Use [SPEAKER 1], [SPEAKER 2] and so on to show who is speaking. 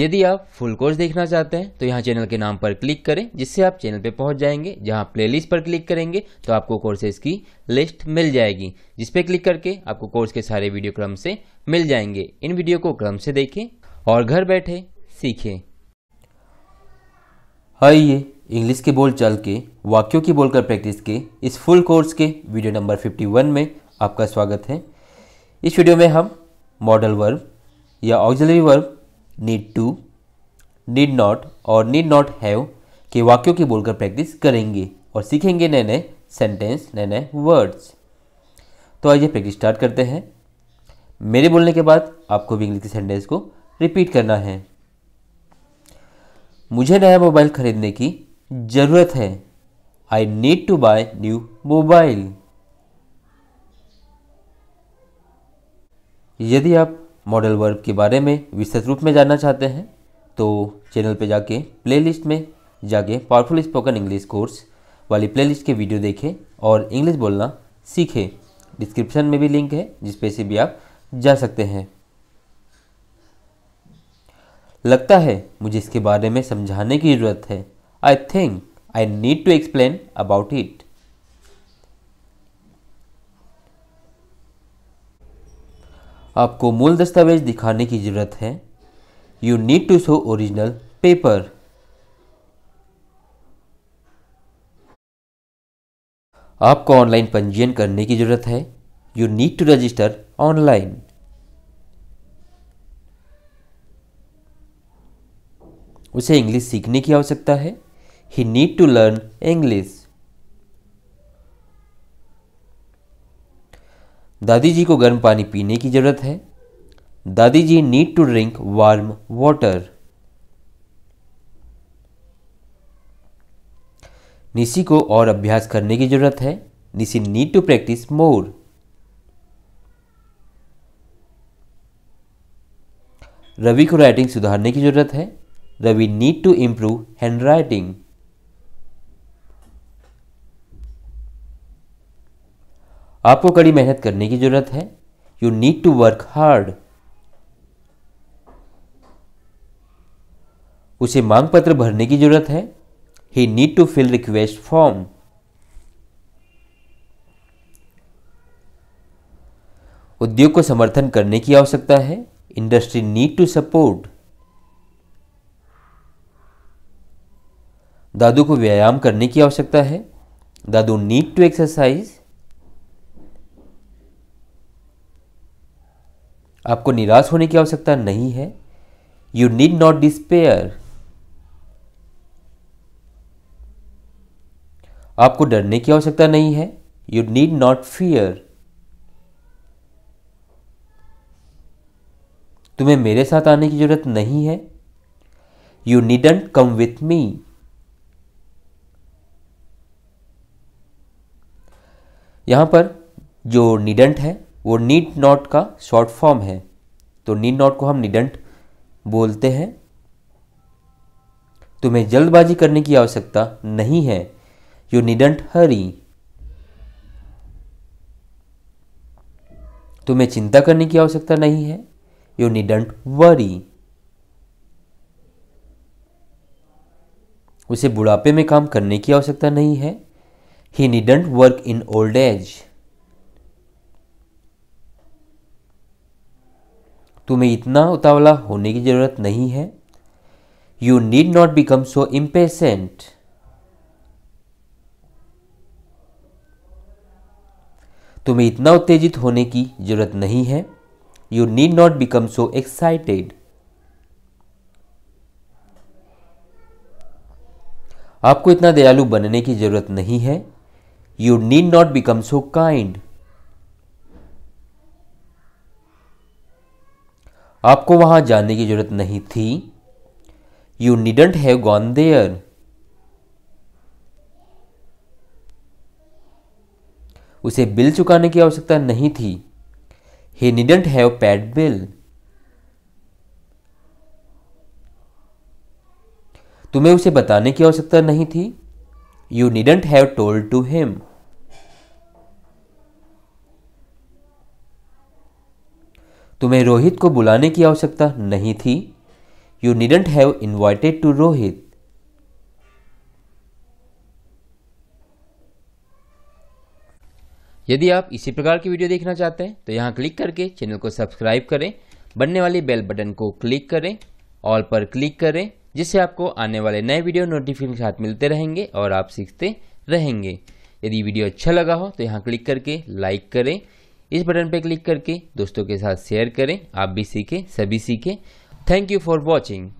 [SPEAKER 1] यदि आप full course देखना चाहते हैं तो यहाँ चैनल के नाम पर क्लिक करें जिससे आप चैनल पे पहुँच जाएंगे जहाँ प्लेलिस्ट पर क्लिक करेंगे तो आपको कोर्सेज की लिस्ट मिल जाएगी जिस क्लिक करके आपको कोर्स के सारे वीडियो क्रम से मिल जाएंगे इन वीडियो को क्रम से देखें और घर बैठे सीखें आइए इंग्लिश के बोल चल के वाक्यों की बोलकर प्रैक्टिस के इस फुल कोर्स के वीडियो नंबर 51 में आपका स्वागत है इस वीडियो में हम मॉडल वर्ब या auxiliary verb need to need not और नीड नॉट हैव के वाक्यों की बोलकर प्रैक्टिस करेंगे और सीखेंगे नए नए सेंटेंस नए नए वर्ड्स तो आइए प्रैक्टिस स्टार्ट करते हैं मेरे बोलने के बाद आपको भी इंग्लिश के सेंटेंस को रिपीट करना है मुझे नया मोबाइल ख़रीदने की ज़रूरत है I need to buy new mobile यदि आप मॉडल वर्ब के बारे में विस्तृत रूप में जानना चाहते हैं तो चैनल पे जाके प्लेलिस्ट में जाके पावरफुल स्पोकन इंग्लिश कोर्स वाली प्लेलिस्ट के वीडियो देखें और इंग्लिश बोलना सीखें डिस्क्रिप्शन में भी लिंक है जिसपे से भी आप जा सकते हैं लगता है मुझे इसके बारे में समझाने की ज़रूरत है I think I need to explain about it आपको मूल दस्तावेज दिखाने की ज़रूरत है you need to show original paper आपको ऑनलाइन पंजीयन करने की ज़रूरत है you need to register online उसे इंग्लिश सीखने की आवश्यकता है he need to learn English दादी जी को गर्म पानी पीने की ज़रूरत है दादी जी need to drink warm water Nishi को और अभ्यास करने की ज़रूरत है Nishi need to practise more Ravi को राइटिंग सुधारने की ज़रूरत है Ravi need to improve handwriting आपको कड़ी मेहनत करने की ज़रूरत है you need to work hard उसे मांग पत्र भरने की ज़रूरत है he need to fill request form उद्योग को समर्थन करने की आवश्यकता है इंडस्ट्री नीड टू सपोर्ट दादू को व्यायाम करने की आवश्यकता है दादू नीड टू एक्सरसाइज आपको निराश होने की आवश्यकता नहीं है यू नीड नॉट डिस्पेयर आपको डरने की आवश्यकता नहीं है यू नीड नॉट फियर तुम्हें मेरे साथ आने की जरूरत नहीं है you needn't come with me यहां पर जो निडंट है वो नीट नॉट का शॉर्ट फॉर्म है तो नीट नॉट को हम निडंट बोलते हैं तुम्हें जल्दबाजी करने की आवश्यकता नहीं है यू निडंट हरी तुम्हें चिंता करने की आवश्यकता नहीं है यू निडंट वरी उसे बुढ़ापे में काम करने की आवश्यकता नहीं है he needn't work in old age तुम्हें इतना उतावला होने की ज़रूरत नहीं है you need not become so impatient तुम्हें इतना उत्तेजित होने की ज़रूरत नहीं है you need not become so excited आपको इतना दयालु बनने की ज़रूरत नहीं है you need not become so kind आपको वहां जाने की ज़रूरत नहीं थी you needn't have gone there उसे बिल चुकाने की आवश्यकता नहीं थी he needn't have paid bill तुम्हें उसे बताने की आवश्यकता नहीं थी you needn't have told to him तुम्हें रोहित को बुलाने की आवश्यकता नहीं थी you needn't have invited to Rohit यदि आप इसी प्रकार की वीडियो देखना चाहते हैं तो यहाँ क्लिक करके चैनल को सब्सक्राइब करें बनने वाली बेल बटन को क्लिक करें ऑल पर क्लिक करें जिससे आपको आने वाले नए वीडियो नोटिफिकेशन के साथ मिलते रहेंगे और आप सीखते रहेंगे यदि वीडियो अच्छा लगा हो तो यहाँ क्लिक करके लाइक करें इस बटन पर क्लिक करके दोस्तों के साथ शेयर करें आप भी सीखें सभी सीखें थैंक यू फॉर वॉचिंग